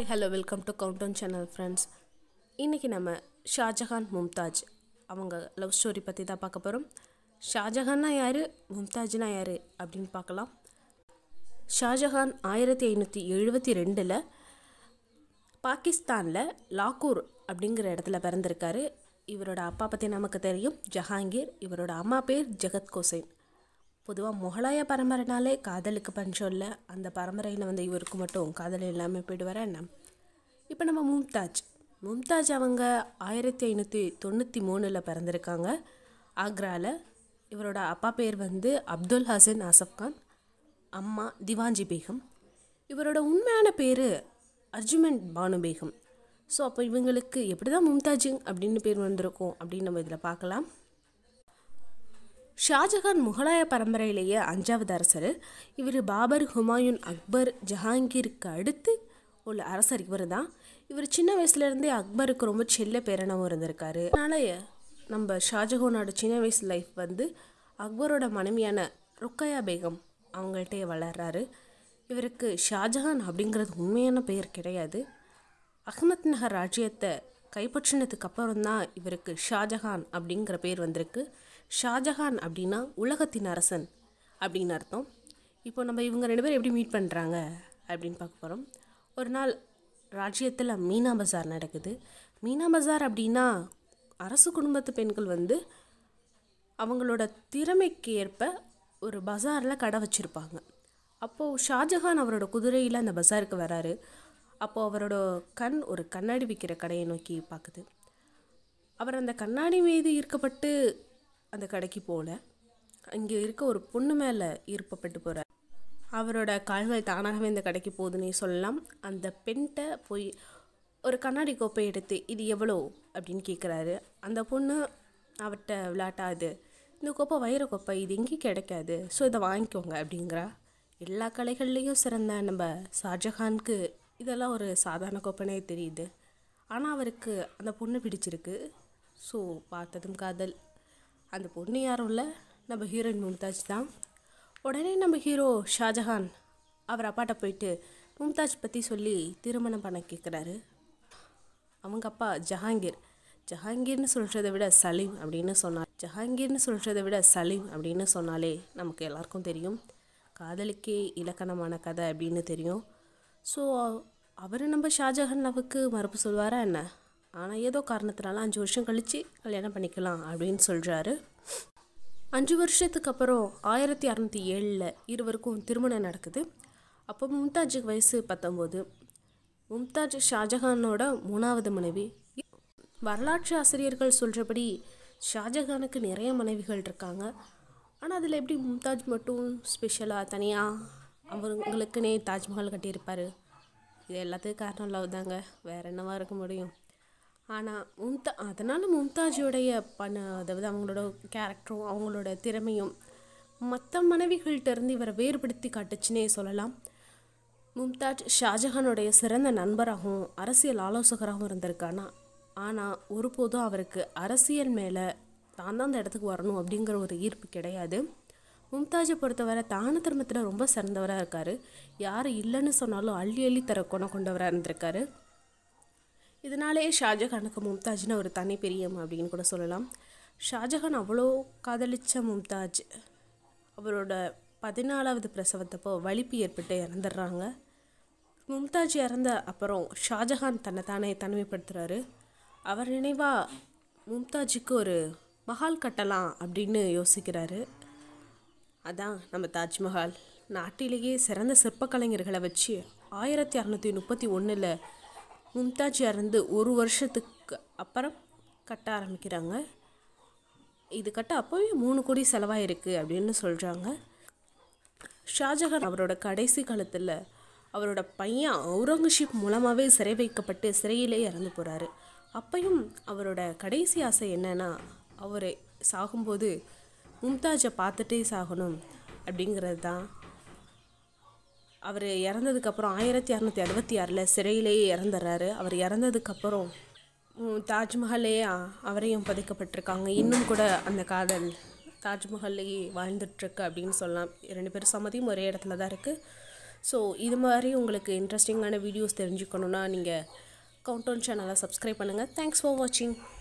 hi hello welcome to கவுண்டன் channel friends இன்றைக்கி நம்ம ஷாஜஹான் மும்தாஜ் அவங்க லவ் ஸ்டோரி பற்றி தான் பார்க்க போகிறோம் ஷாஜஹான்னா யார் மும்தாஜ்னா யார் அப்படின்னு பார்க்கலாம் ஷாஜஹான் ஆயிரத்தி ஐநூற்றி எழுபத்தி ரெண்டில் பாகிஸ்தானில் லாகூர் அப்படிங்கிற இடத்துல பிறந்திருக்காரு இவரோட அப்பா பற்றி நமக்கு தெரியும் ஜஹாங்கீர் இவரோட அம்மா பேர் ஜெகத் கோசைன் பொதுவாக முகலாய பரம்பரைனாலே காதலுக்கு பஞ்சம் இல்லை அந்த பரம்பரையில் வந்து இவருக்கு மட்டும் காதல் எல்லாமே போயிடுவார் என்ன இப்போ நம்ம மும்தாஜ் மும்தாஜ் அவங்க ஆயிரத்தி ஐநூற்றி தொண்ணூற்றி மூணில் பிறந்திருக்காங்க ஆக்ராவில் இவரோட அப்பா பேர் வந்து அப்துல் ஹசன் ஆசப் கான் அம்மா திவாஞ்சி பேகம் இவரோட உண்மையான பேர் அர்ஜுமெண்ட் பானு பேகம் ஸோ அப்போ இவங்களுக்கு எப்படி தான் மும்தாஜிங் அப்படின்னு பேர் வந்திருக்கும் அப்படின்னு நம்ம இதில் பார்க்கலாம் ஷாஜஹான் முகலாய பரம்பரையிலேயே அஞ்சாவது அரசர் இவர் பாபர் ஹுமாயூன் அக்பர் ஜஹாங்கீருக்கு அடுத்து உள்ள அரசர் இவர் தான் இவர் சின்ன வயசுலேருந்தே அக்பருக்கு ரொம்ப செல்ல பேரணவும் இருந்திருக்கார் அதனால நம்ம ஷாஜஹானோட சின்ன வயசு லைஃப் வந்து அக்பரோட மனைவியான ருக்கையா பேகம் அவங்கள்ட்டே வளர்றாரு இவருக்கு ஷாஜஹான் அப்படிங்கிறது உண்மையான பெயர் கிடையாது அஹ்மத் நகர் ராஜ்யத்தை கைப்பற்றினதுக்கு அப்புறம் தான் இவருக்கு ஷாஜஹான் அப்படிங்கிற பேர் வந்திருக்கு ஷாஜஹான் அப்படின்னா உலகத்தின் அரசன் அப்படின்னு அர்த்தம் இப்போ நம்ம இவங்க ரெண்டு பேரும் எப்படி மீட் பண்ணுறாங்க அப்படின்னு பார்க்க போகிறோம் ஒரு நாள் ராஜ்யத்தில் மீனா பஜார் நடக்குது மீனா பஜார் அப்படின்னா அரசு குடும்பத்து பெண்கள் வந்து அவங்களோட திறமைக்கு ஏற்ப ஒரு பஜாரில் கடை வச்சுருப்பாங்க அப்போது ஷாஜஹான் அவரோட குதிரையில் அந்த பஜாருக்கு வராரு அப்போது அவரோட கண் ஒரு கண்ணாடி விற்கிற கடையை நோக்கி பார்க்குது அவர் அந்த கண்ணாடி மீது ஈர்க்கப்பட்டு அந்த கடைக்கு போகல அங்கே இருக்க ஒரு பொண்ணு மேலே ஈர்ப்பப்பட்டு போகிறார் அவரோட கால்கள் தானாகவே இந்த கடைக்கு போகுதுன்னே சொல்லலாம் அந்த பெண்கிட்ட போய் ஒரு கண்ணாடி கோப்பை எடுத்து இது எவ்வளோ அப்படின்னு கேட்குறாரு அந்த பொண்ணு அவர்கிட்ட விளாட்டாது இந்த கோப்பை வைர கோப்பை இது எங்கேயும் கிடைக்காது ஸோ இதை வாங்கிக்கோங்க அப்படிங்கிறா எல்லா கலைகள்லேயும் சிறந்த நம்ம ஷாஜஹானுக்கு இதெல்லாம் ஒரு சாதாரண கோப்பைனே தெரியுது ஆனால் அவருக்கு அந்த பொண்ணு பிடிச்சிருக்கு ஸோ பார்த்ததும் காதல் அந்த பொண்ணு யாரும் இல்லை நம்ம ஹீரோயின் மும்தாஜ் தான் உடனே நம்ம ஹீரோ ஷாஜஹான் அவர் அப்பாட்ட போயிட்டு மும்தாஜ் பற்றி சொல்லி திருமணம் பண்ண கேட்குறாரு அவங்க அப்பா ஜஹாங்கீர் ஜஹாங்கீர்னு சொல்கிறத விட சலீம் அப்படின்னு சொன்னார் ஜஹாங்கீர்னு சொல்கிறத விட சலீம் அப்படின்னு சொன்னாலே நமக்கு எல்லாருக்கும் தெரியும் காதலுக்கே இலக்கணமான கதை அப்படின்னு தெரியும் ஸோ அவர் நம்ம ஷாஜஹான் அவுக்கு மறுப்பு சொல்வாரா என்ன ஆனால் ஏதோ காரணத்தினால அஞ்சு வருஷம் கழித்து கல்யாணம் பண்ணிக்கலாம் அப்படின்னு சொல்கிறாரு அஞ்சு வருஷத்துக்கு அப்புறம் ஆயிரத்தி அறநூற்றி ஏழில் இருவருக்கும் திருமணம் நடக்குது அப்போ மும்தாஜுக்கு வயசு பத்தொம்போது மும்தாஜ் ஷாஜஹானோட மூணாவது மனைவி வரலாற்று ஆசிரியர்கள் சொல்கிறபடி ஷாஜஹானுக்கு நிறைய மனைவிகள் இருக்காங்க ஆனால் அதில் எப்படி மும்தாஜ் மட்டும் ஸ்பெஷலாக தனியாக அவங்களுக்குன்னே தாஜ்மஹால் கட்டியிருப்பார் இது எல்லாத்துக்கும் காரணம் லவ் தாங்க வேறு என்னவாக இருக்க முடியும் ஆனால் மும்தா அதனால் மும்தாஜோடைய பண அதாவது அவங்களோட கேரக்டரும் அவங்களோட திறமையும் மற்ற இருந்து இவரை வேறுபடுத்தி காட்டுச்சுன்னே சொல்லலாம் மும்தாஜ் ஷாஜஹானுடைய சிறந்த நண்பராகவும் அரசியல் ஆலோசகராகவும் இருந்திருக்கானா ஆனால் ஒருபோதும் அவருக்கு அரசியல் மேலே தான் தான் அந்த இடத்துக்கு வரணும் அப்படிங்கிற ஒரு ஈர்ப்பு கிடையாது மும்தாஜை பொறுத்தவரை தான தர்மத்தில் ரொம்ப சிறந்தவராக இருக்கார் யார் இல்லைன்னு சொன்னாலும் அள்ளி அள்ளி தர குணம் கொண்டவராக இருந்திருக்காரு இதனாலேயே ஷாஜஹானுக்கு மும்தாஜ்னு ஒரு தனி பிரியம் அப்படின்னு கூட சொல்லலாம் ஷாஜஹான் அவ்வளோ காதலிச்ச மும்தாஜ் அவரோட பதினாலாவது பிரசவத்தப்போ வலிப்பு ஏற்பட்டு இறந்துடுறாங்க மும்தாஜ் இறந்த அப்புறம் ஷாஜஹான் தன்னை தானே தனிமைப்படுத்துகிறாரு அவர் நினைவாக மும்தாஜுக்கு ஒரு மஹால் கட்டலாம் அப்படின்னு யோசிக்கிறாரு அதான் நம்ம தாஜ்மஹால் நாட்டிலேயே சிறந்த சிற்பக்கலைஞர்களை வச்சு ஆயிரத்தி அறநூற்றி முப்பத்தி ஒன்றில் மும்தாஜ் இறந்து ஒரு வருஷத்துக்கு அப்புறம் கட்ட ஆரம்பிக்கிறாங்க இது கட்ட அப்போவே மூணு கோடி செலவாக இருக்குது அப்படின்னு சொல்கிறாங்க ஷாஜஹான் அவரோட கடைசி காலத்தில் அவரோட பையன் அவுரங்கசீப் மூலமாகவே சிறை வைக்கப்பட்டு சிறையிலே இறந்து போகிறாரு அப்பையும் அவரோட கடைசி ஆசை என்னென்னா அவரை சாகும்போது மும்தாஜை பார்த்துட்டே சாகணும் அப்படிங்கிறது தான் அவர் இறந்ததுக்கப்புறம் ஆயிரத்தி அறநூற்றி அறுபத்தி ஆறில் சிறையிலேயே இறந்துடுறாரு அவர் இறந்ததுக்கப்புறம் தாஜ்மஹாலே அவரையும் பதிக்கப்பட்டிருக்காங்க இன்னும் கூட அந்த காதல் தாஜ்மஹாலேயே வாழ்ந்துட்டுருக்கு அப்படின்னு சொல்லலாம் ரெண்டு பேரும் சம்மதியும் ஒரே இடத்துல தான் இருக்குது ஸோ இது மாதிரி உங்களுக்கு இன்ட்ரெஸ்டிங்கான வீடியோஸ் தெரிஞ்சுக்கணுன்னா நீங்கள் கவுண்ட் சேனலை சப்ஸ்கிரைப் பண்ணுங்கள் தேங்க்ஸ் ஃபார் வாட்சிங்